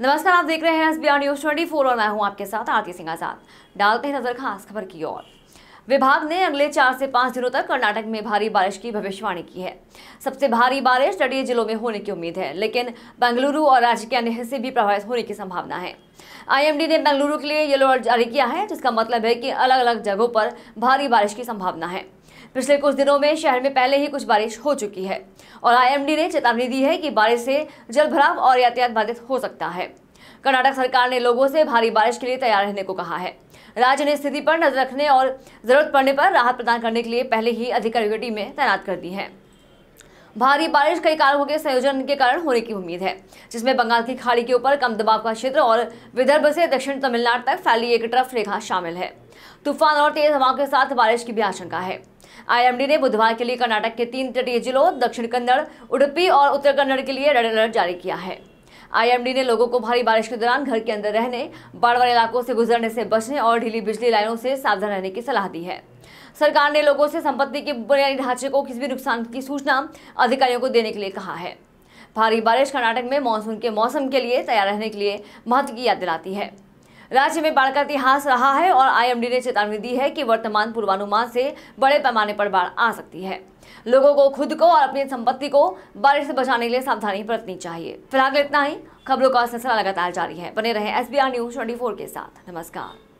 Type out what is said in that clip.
नमस्कार आप देख रहे हैं एस बी न्यूज ट्वेंटी और मैं हूं आपके साथ आरती सिंह आजाद डालते हैं नजर खास खबर की ओर विभाग ने अगले चार से पांच दिनों तक कर्नाटक में भारी बारिश की भविष्यवाणी की है सबसे भारी बारिश तटीय जिलों में होने की उम्मीद है लेकिन बेंगलुरु और राज्य के अन्य हिस्से भी प्रभावित होने की संभावना है आईएमडी ने बेंगलुरु के लिए येलो अलर्ट जारी किया है जिसका मतलब है कि अलग अलग जगहों पर भारी बारिश की संभावना है पिछले कुछ दिनों में शहर में पहले ही कुछ बारिश हो चुकी है और आईएमडी ने चेतावनी दी है कि बारिश से जलभराव और यातायात बाधित हो सकता है कर्नाटक सरकार ने लोगों से भारी बारिश के लिए तैयार रहने को कहा है राज्य ने स्थिति पर नजर रखने और जरूरत पड़ने पर राहत प्रदान करने के लिए पहले ही अधिकारियों की टीमें तैनात कर दी हैं भारी बारिश कई कारणों के संयोजन के कारण होने की उम्मीद है जिसमें बंगाल की खाड़ी के ऊपर कम दबाव का क्षेत्र और विदर्भ से दक्षिण तमिलनाडु तक फैली एक ट्रफ रेखा शामिल है तूफान और तेज हवाओं के साथ बारिश की भी आशंका है आईएमडी ने बुधवार के लिए कर्नाटक के तीन तटीय जिलों दक्षिण कन्नड़ उडुपी और उत्तर कन्नड़ के लिए रेड अलर्ट जारी किया है आईएमडी ने लोगों को भारी बारिश के दौरान घर के अंदर रहने बाढ़ वाले इलाकों से गुजरने से बचने और ढीली बिजली लाइनों से सावधान रहने की सलाह दी है सरकार ने लोगों से संपत्ति के बुनियादी ढांचे को किसी भी नुकसान की सूचना अधिकारियों को देने के लिए कहा है भारी बारिश कर्नाटक में मानसून के मौसम के लिए तैयार रहने के लिए महत्व की याद दिलाती है राज्य में बाढ़ का इतिहास रहा है और आईएमडी ने चेतावनी दी है कि वर्तमान पूर्वानुमान से बड़े पैमाने पर बाढ़ आ सकती है लोगों को खुद को और अपनी संपत्ति को बारिश से बचाने के लिए सावधानी बरतनी चाहिए फिलहाल इतना ही खबरों का सिलसिला लगातार जारी है बने रहे एस न्यूज ट्वेंटी के साथ नमस्कार